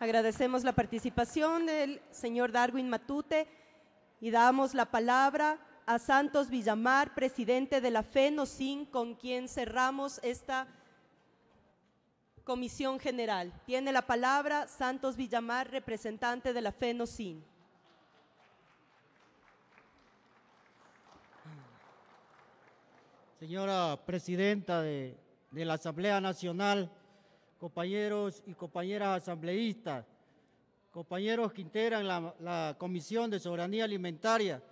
Agradecemos la participación del señor Darwin Matute y damos la palabra a Santos Villamar, presidente de la FENOCIN, con quien cerramos esta comisión general. Tiene la palabra Santos Villamar, representante de la FENOCIN. Señora presidenta de, de la Asamblea Nacional, compañeros y compañeras asambleístas, compañeros que integran la, Comisión de Soberanía Alimentaria,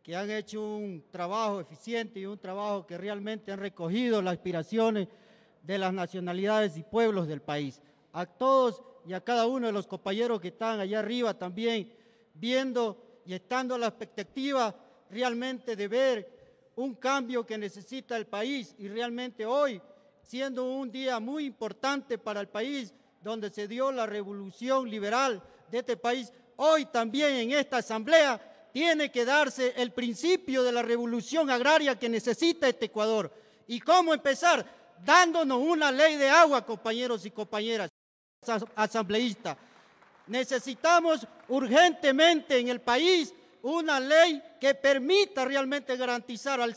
que han hecho un trabajo eficiente y un trabajo que realmente han recogido las aspiraciones de las nacionalidades y pueblos del país. A todos y a cada uno de los compañeros que están allá arriba también viendo y estando a la expectativa realmente de ver un cambio que necesita el país y realmente hoy siendo un día muy importante para el país, donde se dio la revolución liberal de este país, hoy también en esta asamblea tiene que darse el principio de la revolución agraria que necesita este Ecuador. ¿Y cómo empezar? Dándonos una ley de agua, compañeros y compañeras asambleístas. Necesitamos urgentemente en el país una ley que permita realmente garantizar al,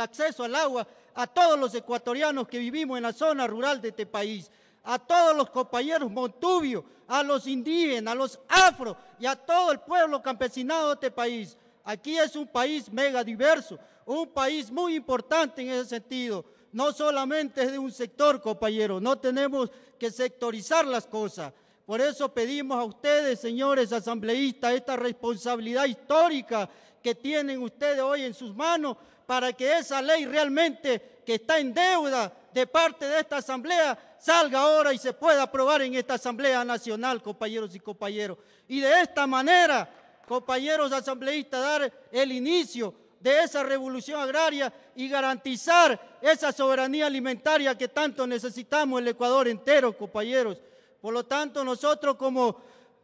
acceso al agua a todos los ecuatorianos que vivimos en la zona rural de este país, a todos los compañeros montubio a los indígenas, a los afro y a todo el pueblo campesinado de este país. Aquí es un país mega diverso, un país muy importante en ese sentido. No solamente es de un sector, compañero, no tenemos que sectorizar las cosas. Por eso pedimos a ustedes, señores asambleístas, esta responsabilidad histórica que tienen ustedes hoy en sus manos para que esa ley realmente que está en deuda de parte de esta asamblea salga ahora y se pueda aprobar en esta asamblea nacional, compañeros y compañeros. Y de esta manera, compañeros asambleístas, dar el inicio de esa revolución agraria y garantizar esa soberanía alimentaria que tanto necesitamos el Ecuador entero, compañeros. Por lo tanto, nosotros como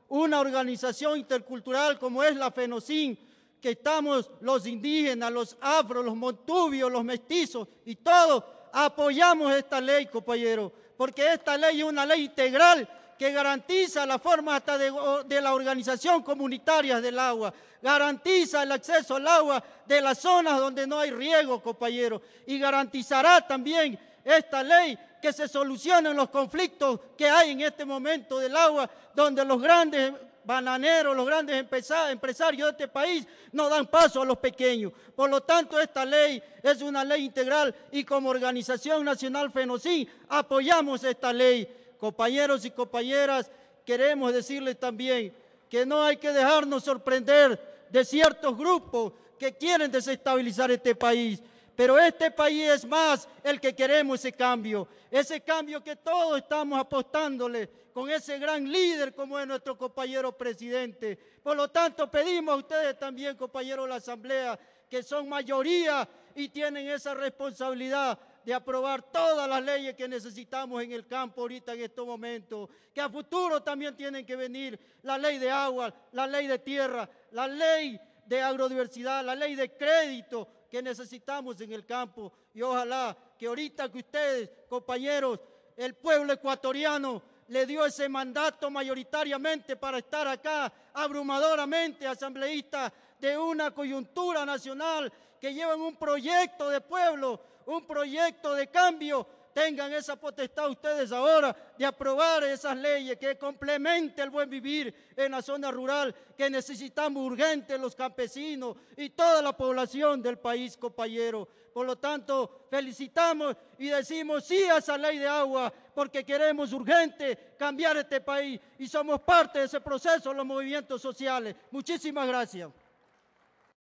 una organización intercultural como es la FENOCIN, que estamos los indígenas, los afros, los montubios, los mestizos y todos apoyamos esta ley, compañero, porque esta ley es una ley integral que garantiza la forma hasta de, la organización comunitaria del agua, garantiza el acceso al agua de las zonas donde no hay riego, compañero, y garantizará también esta ley que se solucionen los conflictos que hay en este momento del agua, donde los grandes bananeros, los grandes empresarios de este país no dan paso a los pequeños. Por lo tanto, esta ley es una ley integral y como Organización Nacional FENOCIN apoyamos esta ley. Compañeros y compañeras, queremos decirles también que no hay que dejarnos sorprender de ciertos grupos que quieren desestabilizar este país. Pero este país es más el que queremos ese cambio, ese cambio que todos estamos apostándole con ese gran líder como es nuestro compañero presidente. Por lo tanto, pedimos a ustedes también, compañeros de la Asamblea, que son mayoría y tienen esa responsabilidad de aprobar todas las leyes que necesitamos en el campo ahorita en estos momentos, que a futuro también tienen que venir la ley de agua, la ley de tierra, la ley de agrodiversidad, la ley de crédito, que necesitamos en el campo. Y ojalá que ahorita que ustedes, compañeros, el pueblo ecuatoriano le dio ese mandato mayoritariamente para estar acá, abrumadoramente asambleísta de una coyuntura nacional que llevan un proyecto de pueblo, un proyecto de cambio tengan esa potestad ustedes ahora de aprobar esas leyes que complemente el buen vivir en la zona rural que necesitamos urgente los campesinos y toda la población del país copayero. Por lo tanto, felicitamos y decimos sí a esa ley de agua porque queremos urgente cambiar este país y somos parte de ese proceso los movimientos sociales. Muchísimas gracias.